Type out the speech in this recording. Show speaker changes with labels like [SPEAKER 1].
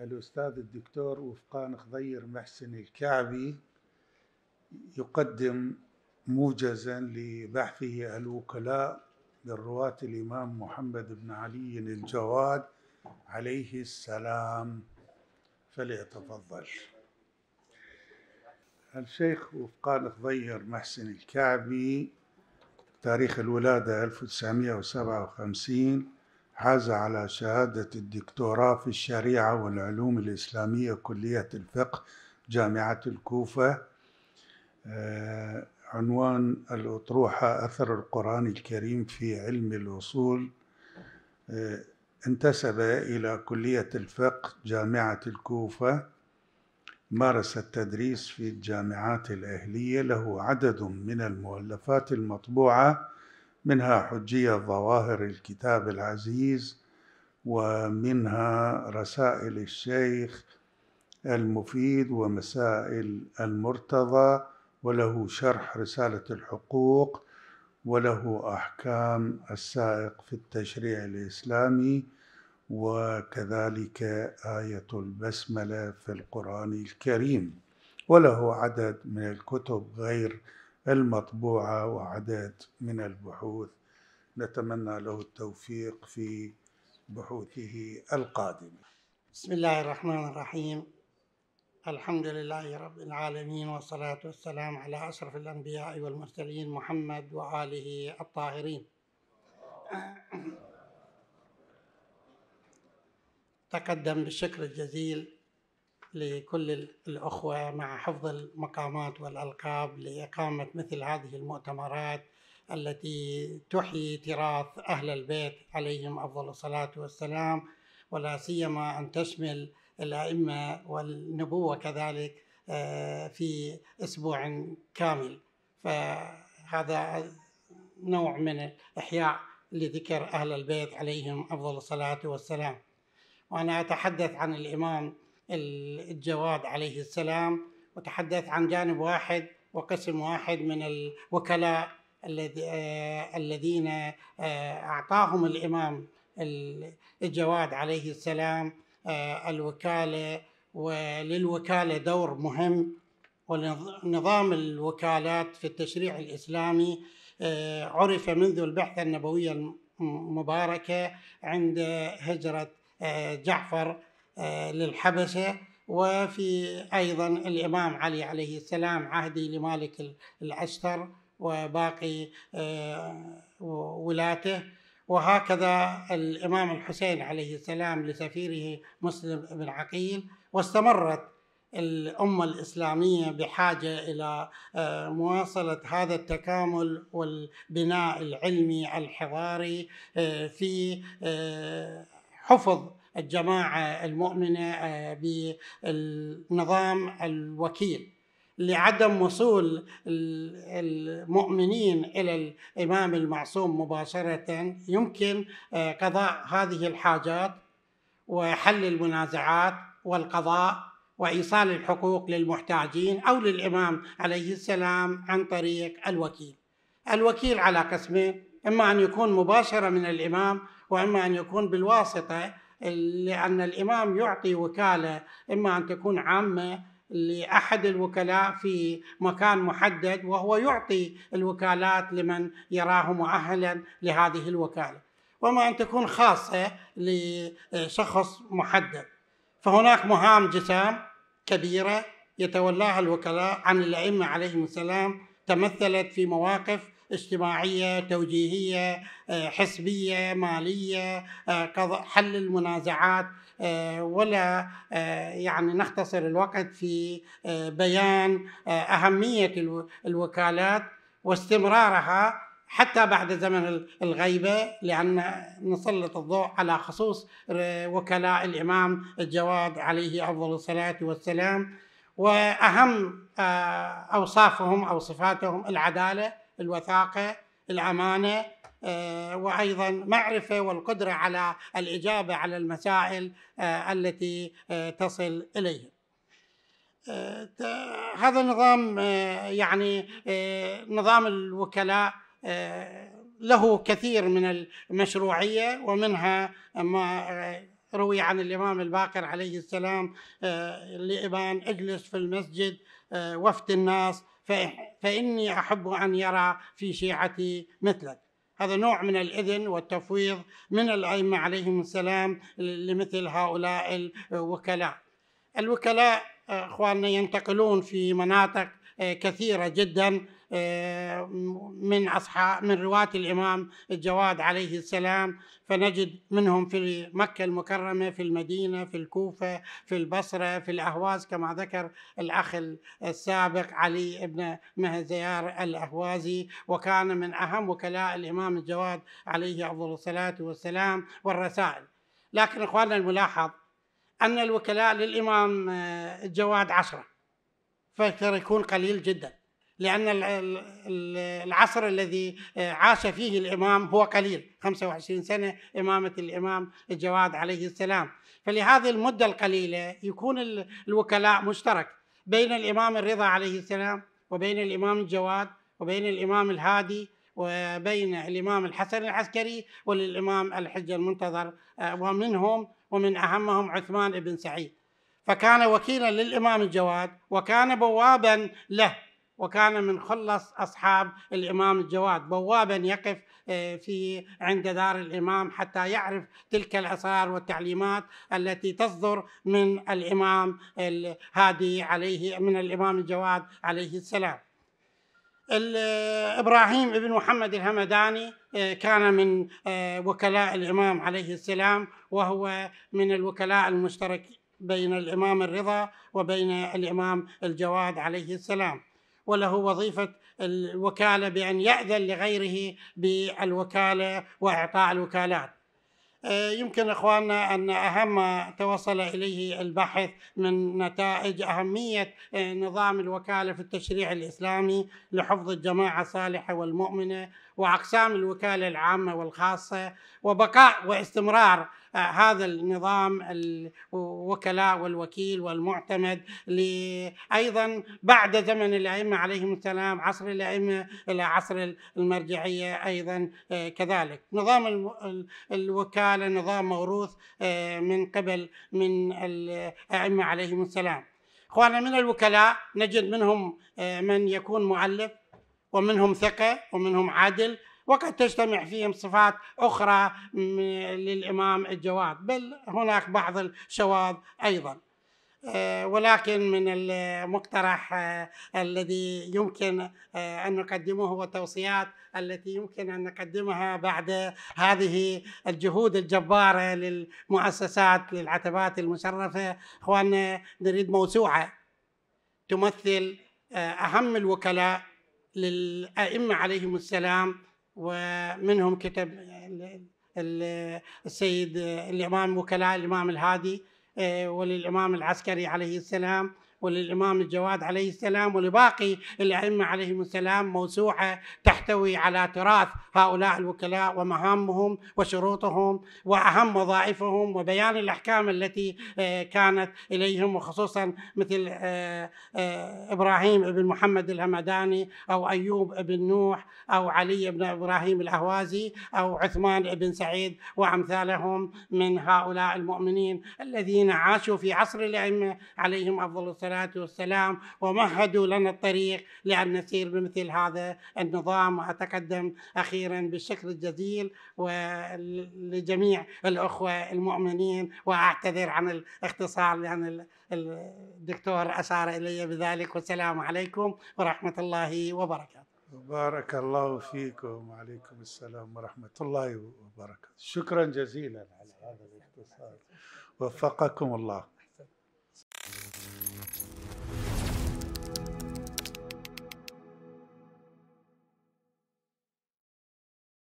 [SPEAKER 1] الأستاذ الدكتور وفقان خضير محسن الكعبي يقدم موجزا لبحثه الوكلاء للرواة الإمام محمد بن علي الجواد عليه السلام فليتفضل الشيخ وفقان خضير محسن الكعبي تاريخ الولادة 1957 حاز على شهادة الدكتوراه في الشريعة والعلوم الإسلامية كلية الفقه جامعة الكوفة آه، عنوان الأطروحة أثر القرآن الكريم في علم الأصول آه، انتسب إلى كلية الفقه جامعة الكوفة مارس التدريس في الجامعات الأهلية له عدد من المؤلفات المطبوعة منها حجية ظواهر الكتاب العزيز ومنها رسائل الشيخ المفيد ومسائل المرتضى وله شرح رسالة الحقوق وله أحكام السائق في التشريع الإسلامي وكذلك آية البسملة في القرآن الكريم وله عدد من الكتب غير المطبوعة وعدد من البحوث نتمنى له التوفيق في بحوثه القادمة بسم
[SPEAKER 2] الله الرحمن الرحيم الحمد لله رب العالمين والصلاة والسلام على أشرف الأنبياء والمرسلين محمد وآله الطاهرين تقدم بالشكر الجزيل لكل الأخوة مع حفظ المقامات والألقاب لإقامة مثل هذه المؤتمرات التي تحيي تراث أهل البيت عليهم أفضل الصلاة والسلام ولا سيما أن تشمل الأئمة والنبوة كذلك آه، في أسبوع كامل فهذا نوع من الإحياء لذكر أهل البيت عليهم أفضل الصلاة والسلام وأنا أتحدث عن الإمام الجواد عليه السلام وتحدث عن جانب واحد وقسم واحد من الوكلاء آه، الذين آه، أعطاهم الإمام الجواد عليه السلام آه، الوكالة وللوكالة دور مهم ونظام الوكالات في التشريع الإسلامي عرف منذ البعثة النبوية المباركة عند هجرة جعفر آه، للحبشة وفي أيضا الإمام علي عليه السلام عهدي لمالك الأشتر وباقي آه، ولاته وهكذا الإمام الحسين عليه السلام لسفيره مسلم بن عقيل واستمرت الأمة الإسلامية بحاجة إلى آه، مواصلة هذا التكامل والبناء العلمي الحضاري في حفظ الجماعه المؤمنه آه، بالنظام الوكيل لعدم وصول المؤمنين الى الامام المعصوم مباشره يمكن آه، قضاء هذه الحاجات وحل المنازعات والقضاء وايصال الحقوق للمحتاجين او للامام عليه السلام عن طريق الوكيل. الوكيل على قسمين، اما ان يكون مباشره من الامام واما ان يكون بالواسطه لأن الإمام يعطي وكالة إما أن تكون عامة لأحد الوكلاء في مكان محدد وهو يعطي الوكالات لمن يراه مؤهلا لهذه الوكالة وما أن تكون خاصة لشخص محدد فهناك مهام جسام كبيرة يتولاها الوكلاء عن الأئمة عليهم السلام تمثلت في مواقف اجتماعيه توجيهيه آه، حسبيه ماليه آه، حل المنازعات آه، ولا يعني نختصر الوقت في بيان اهميه الوكالات واستمرارها حتى بعد زمن الغيبة لأن نسلط الضوء على خصوص وكلاء الإمام الجواد عليه أفضل الصلاة والسلام وأهم أوصافهم أو صفاتهم العدالة الوثاقه الامانه آه، وايضا معرفه والقدره على الاجابه على المسائل آه، التي آه، تصل اليهم. هذا النظام يعني نظام الوكلاء له كثير من المشروعيه ومنها ما روي عن الامام الباقر عليه السلام لابان اجلس في المسجد وفد الناس فإني أحب أن يرى في شيعتي مثلك هذا نوع من الإذن والتفويض من الأئمة عليهم السلام لمثل هؤلاء الوكلاء الوكلاء آه، أخواننا ينتقلون في مناطق آه، كثيرة جداً آه، من أصحاب من رواة الإمام الجواد عليه السلام فنجد منهم في مكة المكرمة في المدينة في الكوفة في البصرة في الأهواز كما ذكر الأخ السابق علي بن مهزيار الأهوازي وكان من أهم وكلاء الإمام الجواد عليه أفضل الصلاة والسلام والرسائل لكن إخواننا الملاحظ أن الوكلاء للإمام آه، الجواد عشرة فيكون قليل جداً لأن العصر الذي آه، عاش فيه الإمام هو قليل 25 سنة إمامة الإمام الجواد عليه السلام فلهذه المدة القليلة يكون الوكلاء مشترك بين الإمام الرضا عليه السلام وبين الإمام الجواد وبين الإمام الهادي وبين الإمام الحسن العسكري والإمام الحج المنتظر آه، ومنهم ومن أهمهم عثمان بن سعيد فكان وكيلا للإمام الجواد وكان بوابا له وكان من خلص أصحاب الإمام الجواد بوابا يقف آه، في عند دار الإمام حتى يعرف تلك الأسرار والتعليمات التي تصدر من الإمام الهادي عليه من الإمام الجواد عليه السلام إبراهيم بن محمد الهمداني آه، كان من آه، وكلاء الإمام عليه السلام وهو من الوكلاء المشترك بين الإمام الرضا وبين الإمام الجواد عليه السلام وله وظيفة الوكالة بأن يأذن لغيره بالوكالة وإعطاء الوكالات آه، يمكن اخواننا ان اهم ما توصل اليه البحث من نتائج اهميه آه، نظام الوكاله في التشريع الاسلامي لحفظ الجماعه الصالحه والمؤمنه واقسام الوكاله العامه والخاصه وبقاء واستمرار آه، هذا النظام الوكلاء والوكيل والمعتمد أيضا بعد زمن الأئمة عليهم السلام عصر الأئمة إلى عصر المرجعية أيضا آه، كذلك نظام الوكالة نظام موروث آه، من قبل من الأئمة عليهم السلام اخواننا من الوكلاء نجد منهم من يكون مؤلف ومنهم ثقة ومنهم عادل وقد تجتمع فيهم صفات أخرى للإمام الجواد بل هناك بعض الشواذ أيضا آه، ولكن من المقترح آه، الذي يمكن آه، ان نقدمه هو التوصيات التي يمكن ان نقدمها بعد هذه الجهود الجباره للمؤسسات للعتبات المشرفه اخواننا نريد موسوعه تمثل اهم الوكلاء للائمه عليهم السلام ومنهم كتب السيد الإمام وكلاء الإمام الهادي آه، وللإمام العسكري عليه السلام وللإمام الجواد عليه السلام ولباقي الأئمة عليهم السلام موسوعة تحتوي على تراث هؤلاء الوكلاء ومهامهم وشروطهم وأهم وظائفهم وبيان الأحكام التي آه، كانت إليهم وخصوصا مثل آه، آه، إبراهيم بن محمد الهمداني أو أيوب بن نوح أو علي بن إبراهيم الأهوازي أو عثمان بن سعيد وأمثالهم من هؤلاء المؤمنين الذين عاشوا في عصر الأئمة عليهم أفضل السلام الصلاة والسلام ومهدوا لنا الطريق لأن نسير بمثل هذا النظام وأتقدم أخيرا بالشكر الجزيل ولجميع الأخوة المؤمنين وأعتذر عن الاختصار لأن الدكتور أشار إلي بذلك والسلام عليكم ورحمة
[SPEAKER 1] الله وبركاته بارك الله فيكم وعليكم السلام ورحمة الله وبركاته شكرا جزيلا على هذا الاختصار وفقكم الله